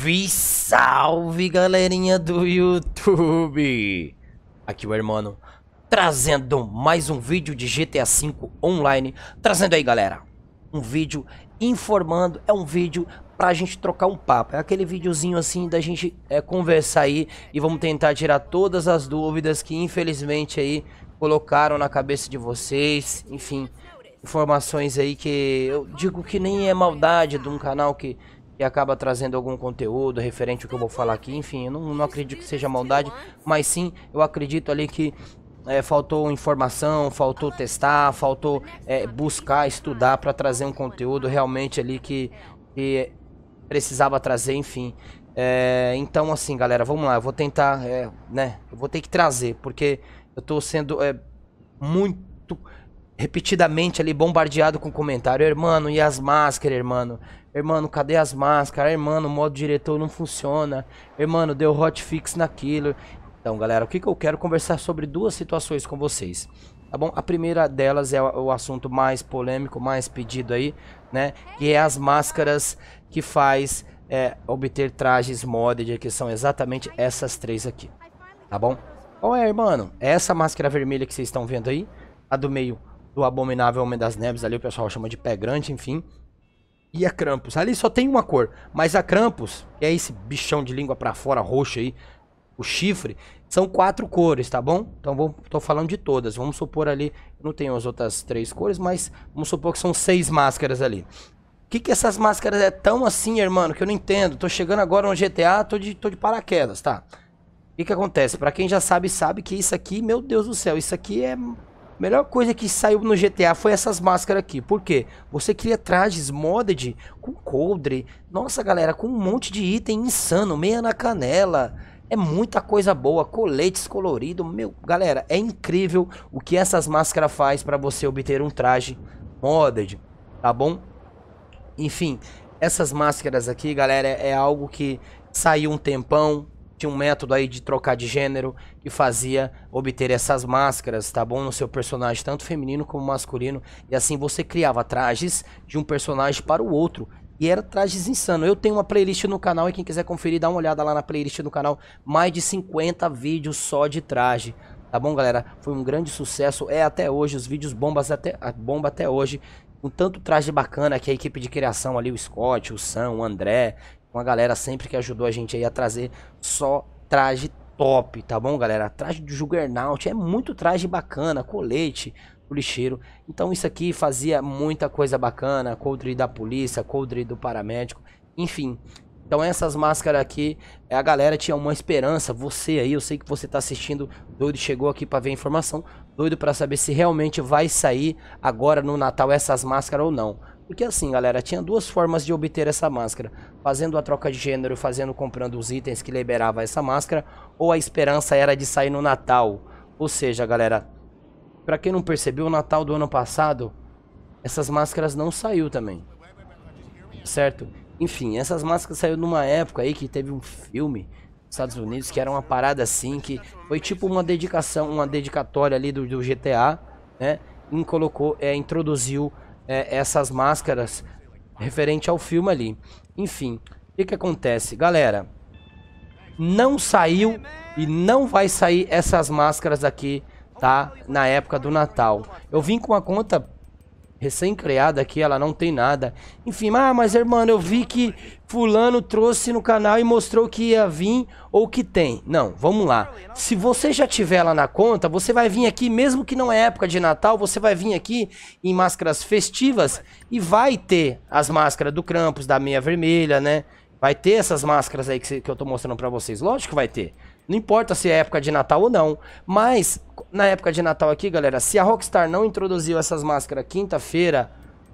Salve, salve galerinha do YouTube! Aqui o Hermano, trazendo mais um vídeo de GTA V Online. Trazendo aí galera, um vídeo informando, é um vídeo pra gente trocar um papo. É aquele videozinho assim da gente é, conversar aí e vamos tentar tirar todas as dúvidas que infelizmente aí colocaram na cabeça de vocês, enfim... Informações aí que eu digo que nem é maldade de um canal que e acaba trazendo algum conteúdo referente ao que eu vou falar aqui. Enfim, eu não, não acredito que seja maldade, mas sim eu acredito ali que é, faltou informação, faltou testar, faltou é, buscar, estudar para trazer um conteúdo realmente ali que, que precisava trazer, enfim. É, então, assim, galera, vamos lá. Eu vou tentar, é, né? Eu vou ter que trazer, porque eu tô sendo é, muito repetidamente ali bombardeado com comentário. Irmão, e as máscaras, irmão? Irmão, cadê as máscaras? Irmão, o modo diretor não funciona. Irmão, deu hotfix naquilo. Então, galera, o que, que eu quero conversar sobre duas situações com vocês. Tá bom? A primeira delas é o assunto mais polêmico, mais pedido aí, né? Que é as máscaras que faz é, obter trajes modded, que são exatamente essas três aqui. Tá bom? Qual é, irmão? É essa máscara vermelha que vocês estão vendo aí, a do meio do abominável Homem das Neves ali, o pessoal chama de pé grande, enfim e a Krampus. Ali só tem uma cor, mas a Krampus, que é esse bichão de língua para fora roxo aí, o chifre, são quatro cores, tá bom? Então vou, tô falando de todas. Vamos supor ali, não tenho as outras três cores, mas vamos supor que são seis máscaras ali. O que, que essas máscaras é tão assim, irmão, que eu não entendo. Tô chegando agora no GTA, tô de, tô de paraquedas, tá? O que, que acontece? Para quem já sabe, sabe que isso aqui, meu Deus do céu, isso aqui é melhor coisa que saiu no GTA foi essas máscaras aqui. Por quê? Você cria trajes modded com coldre. Nossa, galera, com um monte de item insano. Meia na canela. É muita coisa boa, coletes coloridos, meu, galera, é incrível o que essas máscaras faz para você obter um traje modded, tá bom? Enfim, essas máscaras aqui, galera, é algo que saiu um tempão, tinha um método aí de trocar de gênero que fazia obter essas máscaras, tá bom? No seu personagem, tanto feminino como masculino. E assim você criava trajes de um personagem para o outro. E era trajes insano. Eu tenho uma playlist no canal e quem quiser conferir, dá uma olhada lá na playlist do canal. Mais de 50 vídeos só de traje. Tá bom, galera? Foi um grande sucesso. É até hoje, os vídeos bombas até, ah, bomba até hoje um tanto traje bacana que a equipe de criação ali, o Scott, o Sam, o André uma galera sempre que ajudou a gente aí a trazer só traje top, tá bom, galera? Traje de Juggernaut, é muito traje bacana, colete, o lixeiro. Então isso aqui fazia muita coisa bacana, coldre da polícia, coldre do paramédico, enfim. Então essas máscaras aqui, é, a galera tinha uma esperança, você aí, eu sei que você tá assistindo, doido chegou aqui para ver a informação, doido para saber se realmente vai sair agora no Natal essas máscaras ou não. Porque assim, galera, tinha duas formas de obter essa máscara. Fazendo a troca de gênero, fazendo comprando os itens que liberava essa máscara, ou a esperança era de sair no Natal. Ou seja, galera, para quem não percebeu, o Natal do ano passado, essas máscaras não saiu também. Certo? Enfim, essas máscaras saiu numa época aí que teve um filme nos Estados Unidos que era uma parada assim, que foi tipo uma dedicação, uma dedicatória ali do, do GTA, né? E colocou, é, introduziu é, essas máscaras referente ao filme ali. Enfim, o que, que acontece? Galera, não saiu e não vai sair essas máscaras aqui, tá? Na época do Natal. Eu vim com uma conta recém-criada aqui, ela não tem nada. Enfim, ah, mas irmão, eu vi que fulano trouxe no canal e mostrou que ia vir ou que tem. Não, vamos lá. Se você já tiver ela na conta, você vai vir aqui, mesmo que não é época de Natal, você vai vir aqui em máscaras festivas e vai ter as máscaras do Krampus, da meia vermelha, né? Vai ter essas máscaras aí que, que eu tô mostrando para vocês. Lógico que vai ter. Não importa se é época de Natal ou não, mas na época de Natal aqui, galera, se a Rockstar não introduziu essas máscaras quinta-feira,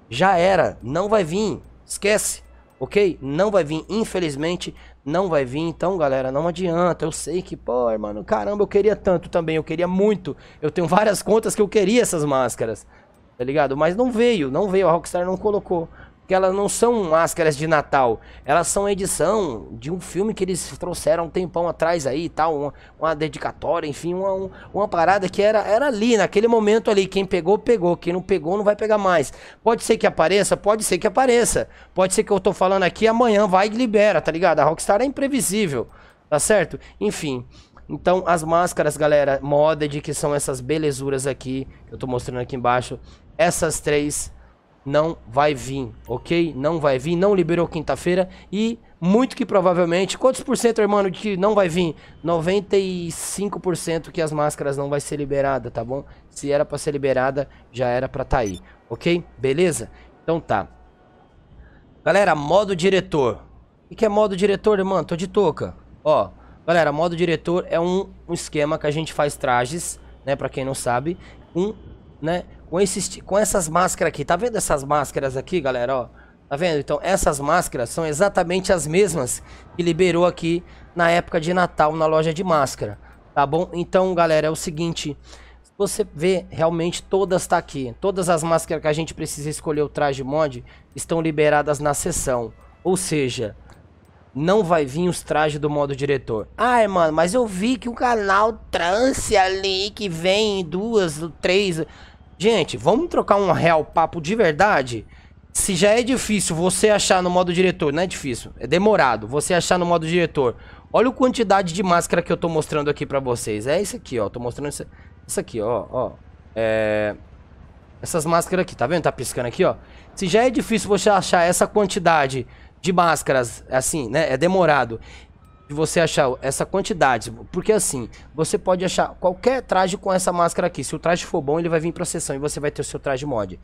já era, não vai vir, esquece, ok? Não vai vir, infelizmente, não vai vir, então, galera, não adianta, eu sei que, pô, mano, caramba, eu queria tanto também, eu queria muito, eu tenho várias contas que eu queria essas máscaras, tá ligado? Mas não veio, não veio, a Rockstar não colocou que elas não são máscaras de Natal, elas são edição de um filme que eles trouxeram um tempão atrás aí tal, uma, uma dedicatória, enfim, uma, uma parada que era, era ali, naquele momento ali. Quem pegou, pegou. Quem não pegou, não vai pegar mais. Pode ser que apareça, pode ser que apareça. Pode ser que eu tô falando aqui, amanhã vai e libera, tá ligado? A Rockstar é imprevisível, tá certo? Enfim. Então, as máscaras, galera, moda de que são essas belezuras aqui, que eu tô mostrando aqui embaixo. Essas três não vai vir, ok? Não vai vir, não liberou quinta-feira e muito que provavelmente, quantos por cento, irmão, de que não vai vir? 95% que as máscaras não vai ser liberada, tá bom? Se era para ser liberada, já era para tá aí, ok? Beleza? Então tá. Galera, modo diretor. O que é modo diretor, irmão? Tô de touca. Ó, galera, modo diretor é um, um esquema que a gente faz trajes, né, para quem não sabe, um, né, com, esses, com essas máscaras aqui. Tá vendo essas máscaras aqui, galera? Ó, tá vendo? Então, essas máscaras são exatamente as mesmas que liberou aqui na época de Natal na loja de máscara. Tá bom? Então, galera, é o seguinte. Você vê, realmente, todas tá aqui. Todas as máscaras que a gente precisa escolher o traje mod estão liberadas na sessão. Ou seja, não vai vir os trajes do modo diretor. Ai, mano, mas eu vi que o canal trance ali, que vem duas, três... Gente, vamos trocar um real papo de verdade? Se já é difícil você achar no modo diretor, não é difícil, é demorado, você achar no modo diretor. Olha a quantidade de máscara que eu tô mostrando aqui pra vocês. É isso aqui, ó. Tô mostrando isso, aqui, ó, ó. É... Essas máscaras aqui, tá vendo? Tá piscando aqui, ó. Se já é difícil você achar essa quantidade de máscaras, assim, né? É demorado de você achar essa quantidade, porque assim, você pode achar qualquer traje com essa máscara aqui. Se o traje for bom, ele vai vir pra sessão e você vai ter o seu traje mod.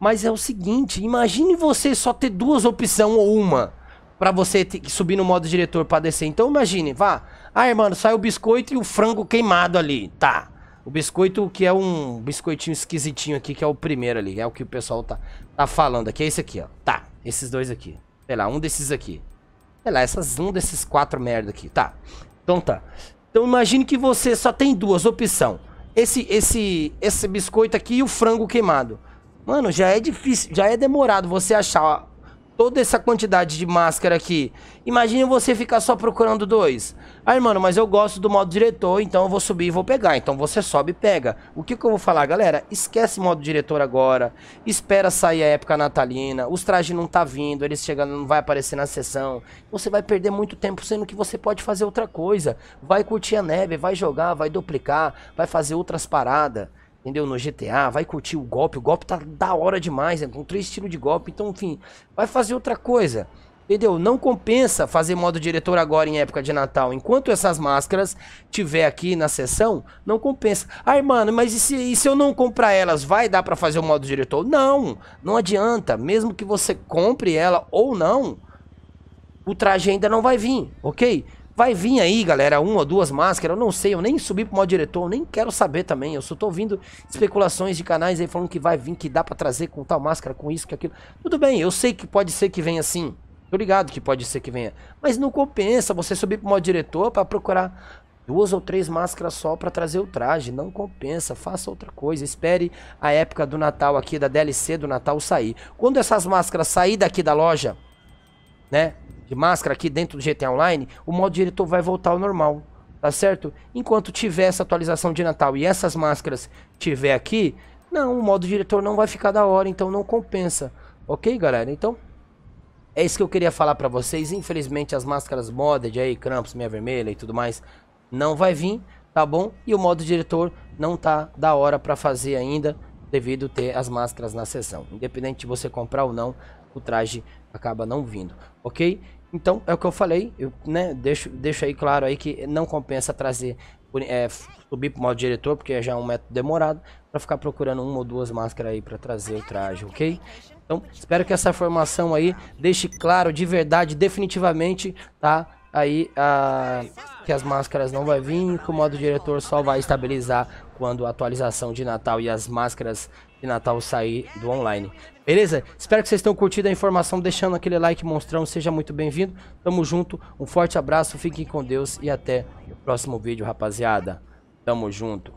Mas é o seguinte, imagine você só ter duas opções ou uma para você ter que subir no modo diretor para descer. Então imagine, vá. Ah, mano, sai o biscoito e o frango queimado ali. Tá. O biscoito que é um biscoitinho esquisitinho aqui, que é o primeiro ali, é o que o pessoal tá tá falando aqui, é esse aqui, ó. Tá. Esses dois aqui. Sei lá, um desses aqui sei lá, essas um desses quatro merda aqui. Tá. Então tá. Então imagine que você só tem duas opções. Esse, esse, esse biscoito aqui e o frango queimado. Mano, já é difícil, já é demorado você achar toda essa quantidade de máscara aqui. Imagina você ficar só procurando dois. Aí, mano, mas eu gosto do modo diretor, então eu vou subir e vou pegar. Então você sobe e pega. O que, que eu vou falar, galera? Esquece modo diretor agora. Espera sair a época natalina. Os trajes não tá vindo, eles chegando, não vai aparecer na sessão. Você vai perder muito tempo, sendo que você pode fazer outra coisa. Vai curtir a neve, vai jogar, vai duplicar, vai fazer outras paradas entendeu? No GTA, vai curtir o golpe, o golpe tá da hora demais, né? com três estilos de golpe, então, enfim, vai fazer outra coisa. Entendeu? Não compensa fazer modo diretor agora em época de Natal. Enquanto essas máscaras tiver aqui na sessão, não compensa. Ai, mano, mas e se, e se eu não comprar elas, vai dar para fazer o modo diretor? Não, não adianta. Mesmo que você compre ela ou não, o traje ainda não vai vir, ok? Vai vir aí, galera, uma ou duas máscaras, eu não sei, eu nem subi pro modo diretor, eu nem quero saber também. Eu só tô ouvindo especulações de canais aí falando que vai vir, que dá para trazer com tal máscara, com isso, com aquilo. Tudo bem, eu sei que pode ser que venha assim. Tô ligado que pode ser que venha. Mas não compensa você subir pro modo diretor para procurar duas ou três máscaras só para trazer o traje. Não compensa, faça outra coisa. Espere a época do Natal aqui, da DLC do Natal sair. Quando essas máscaras sair daqui da loja, né? de máscara aqui dentro do GTA Online, o modo diretor vai voltar ao normal, tá certo? Enquanto tiver essa atualização de Natal e essas máscaras tiver aqui, não, o modo diretor não vai ficar da hora, então não compensa. Ok, galera? Então, é isso que eu queria falar pra vocês. Infelizmente, as máscaras modded aí, Krampus, Meia Vermelha e tudo mais, não vai vir, tá bom? E o modo diretor não tá da hora pra fazer ainda, devido ter as máscaras na sessão. Independente de você comprar ou não, o traje acaba não vindo, ok? Então, é o que eu falei, eu né, deixo, deixo aí claro aí que não compensa trazer, é, subir pro modo diretor, porque já é um método demorado, para ficar procurando uma ou duas máscaras aí para trazer o traje, ok? Então, espero que essa formação aí deixe claro de verdade, definitivamente, tá? aí a, que as máscaras não vai vir, que o modo diretor só vai estabilizar quando a atualização de Natal e as máscaras de Natal sair do online. Beleza? Espero que vocês tenham curtido a informação, deixando aquele like monstrão, seja muito bem-vindo. Tamo junto, um forte abraço, fiquem com Deus e até o próximo vídeo, rapaziada. Tamo junto.